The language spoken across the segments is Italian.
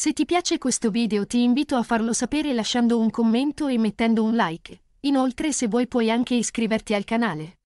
Se ti piace questo video ti invito a farlo sapere lasciando un commento e mettendo un like. Inoltre se vuoi puoi anche iscriverti al canale.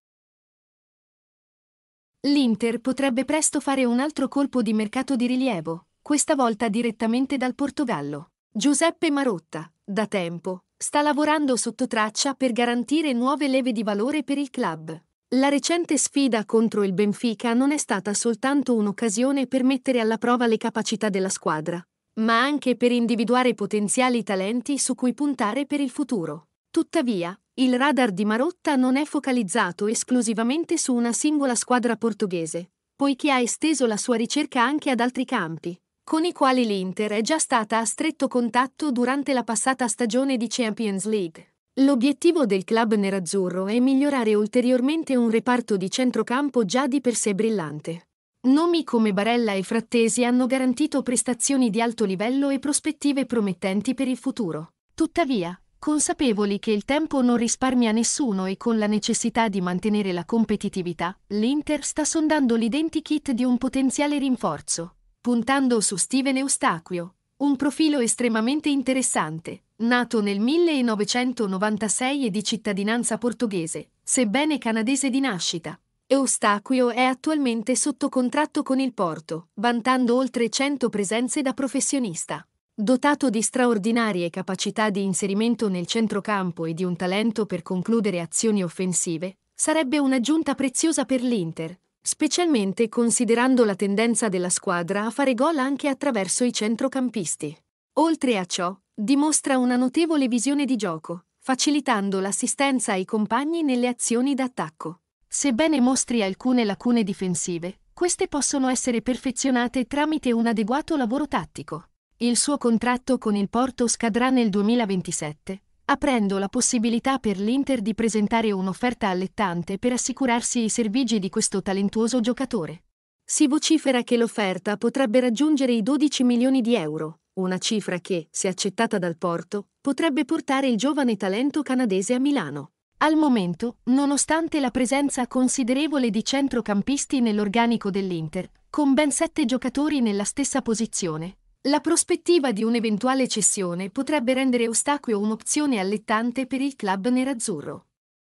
L'Inter potrebbe presto fare un altro colpo di mercato di rilievo, questa volta direttamente dal Portogallo. Giuseppe Marotta, da tempo, sta lavorando sotto traccia per garantire nuove leve di valore per il club. La recente sfida contro il Benfica non è stata soltanto un'occasione per mettere alla prova le capacità della squadra, ma anche per individuare potenziali talenti su cui puntare per il futuro. Tuttavia, il radar di Marotta non è focalizzato esclusivamente su una singola squadra portoghese, poiché ha esteso la sua ricerca anche ad altri campi, con i quali l'Inter è già stata a stretto contatto durante la passata stagione di Champions League. L'obiettivo del club nerazzurro è migliorare ulteriormente un reparto di centrocampo già di per sé brillante. Nomi come Barella e Frattesi hanno garantito prestazioni di alto livello e prospettive promettenti per il futuro. Tuttavia, consapevoli che il tempo non risparmia nessuno e con la necessità di mantenere la competitività, l'Inter sta sondando l'identikit di un potenziale rinforzo, puntando su Steven Eustaquio, un profilo estremamente interessante, nato nel 1996 e di cittadinanza portoghese, sebbene canadese di nascita Eustaquio è attualmente sotto contratto con il Porto, vantando oltre 100 presenze da professionista. Dotato di straordinarie capacità di inserimento nel centrocampo e di un talento per concludere azioni offensive, sarebbe un'aggiunta preziosa per l'Inter, specialmente considerando la tendenza della squadra a fare gol anche attraverso i centrocampisti. Oltre a ciò, dimostra una notevole visione di gioco, facilitando l'assistenza ai compagni nelle azioni d'attacco. Sebbene mostri alcune lacune difensive, queste possono essere perfezionate tramite un adeguato lavoro tattico. Il suo contratto con il Porto scadrà nel 2027, aprendo la possibilità per l'Inter di presentare un'offerta allettante per assicurarsi i servigi di questo talentuoso giocatore. Si vocifera che l'offerta potrebbe raggiungere i 12 milioni di euro, una cifra che, se accettata dal Porto, potrebbe portare il giovane talento canadese a Milano. Al momento, nonostante la presenza considerevole di centrocampisti nell'organico dell'Inter, con ben sette giocatori nella stessa posizione, la prospettiva di un'eventuale cessione potrebbe rendere ostacolo un'opzione allettante per il club nerazzurro.